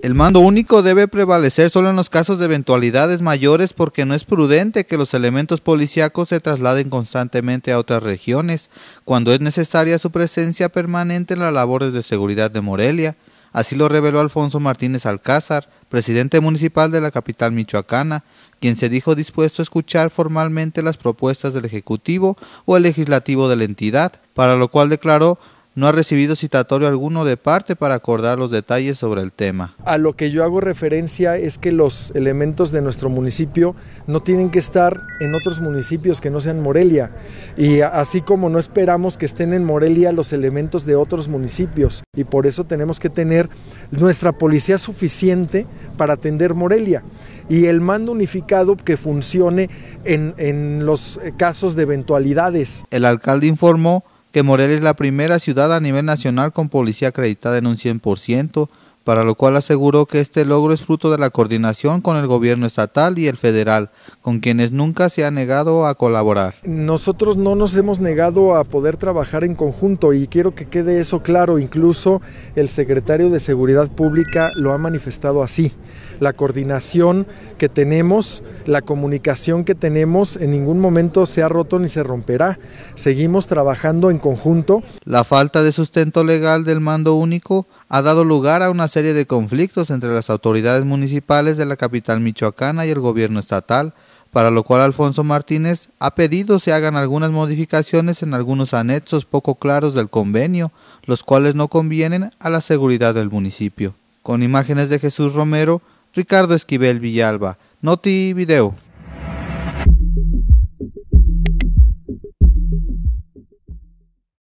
El mando único debe prevalecer solo en los casos de eventualidades mayores porque no es prudente que los elementos policíacos se trasladen constantemente a otras regiones cuando es necesaria su presencia permanente en las labores de seguridad de Morelia. Así lo reveló Alfonso Martínez Alcázar, presidente municipal de la capital michoacana, quien se dijo dispuesto a escuchar formalmente las propuestas del Ejecutivo o el Legislativo de la entidad, para lo cual declaró no ha recibido citatorio alguno de parte para acordar los detalles sobre el tema. A lo que yo hago referencia es que los elementos de nuestro municipio no tienen que estar en otros municipios que no sean Morelia. Y así como no esperamos que estén en Morelia los elementos de otros municipios. Y por eso tenemos que tener nuestra policía suficiente para atender Morelia. Y el mando unificado que funcione en, los casos de eventualidades. El alcalde informó que Morelia es la primera ciudad a nivel nacional con policía acreditada en un 100%, para lo cual aseguró que este logro es fruto de la coordinación con el gobierno estatal y el federal, con quienes nunca se ha negado a colaborar. Nosotros no nos hemos negado a poder trabajar en conjunto y quiero que quede eso claro, incluso el secretario de Seguridad Pública lo ha manifestado así. La coordinación que tenemos, la comunicación que tenemos, en ningún momento se ha roto ni se romperá. Seguimos trabajando en conjunto. La falta de sustento legal del mando único ha dado lugar a una serie de conflictos entre las autoridades municipales de la capital michoacana y el gobierno estatal, para lo cual Alfonso Martínez ha pedido se hagan algunas modificaciones en algunos anexos poco claros del convenio, los cuales no convienen a la seguridad del municipio. Con imágenes de Jesús Romero, Ricardo Esquivel Villalba, Noti Video.